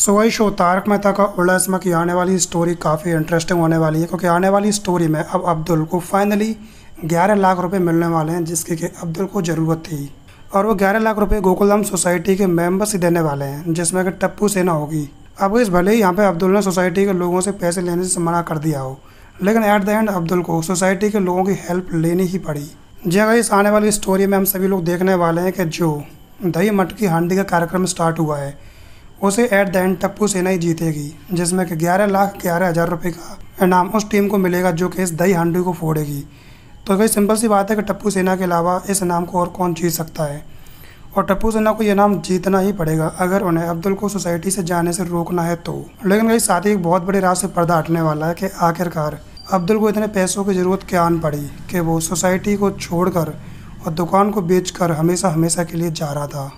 सो वही शो तारक मेहता का उल्ला इसमें की आने वाली स्टोरी काफ़ी इंटरेस्टिंग होने वाली है क्योंकि आने वाली स्टोरी में अब अब्दुल को फाइनली ग्यारह लाख रुपए मिलने वाले हैं जिसकी कि अब्दुल को ज़रूरत थी और वो ग्यारह लाख रुपए गोकुलधाम सोसाइटी के मेंबर्स ही देने वाले हैं जिसमें कि टप्पू सेना होगी अब इस भले ही यहाँ पे अब्दुल ने सोसाइटी के लोगों से पैसे लेने से मना कर दिया हो लेकिन एट द एंड अब्दुल को सोसाइटी के लोगों की हेल्प लेनी ही पड़ी जी अगर हाँ इस आने वाली स्टोरी में हम सभी लोग देखने वाले हैं कि जो दही मटकी हांडी का कार्यक्रम स्टार्ट हुआ है उसे एट द एंड टप्पू सेना ही जीतेगी जिसमें कि ग्यारह लाख ग्यारह हज़ार रुपये का इनाम उस टीम को मिलेगा जो कि इस दही हांडी को फोड़ेगी तो भाई सिंपल सी बात है कि टप्पू सेना के अलावा इस इनाम को और कौन जीत सकता है और टप्पू सेना को यह इनाम जीतना ही पड़ेगा अगर उन्हें अब्दुल को सोसाइटी से जाने से रोकना है तो लेकिन कई साथ एक बहुत बड़े राज से पर्दा हटने वाला है कि आखिरकार अब्दुल को इतने पैसों की ज़रूरत क्या आन पड़ी कि वो सोसाइटी को छोड़कर और दुकान को बेचकर हमेशा हमेशा के लिए जा रहा था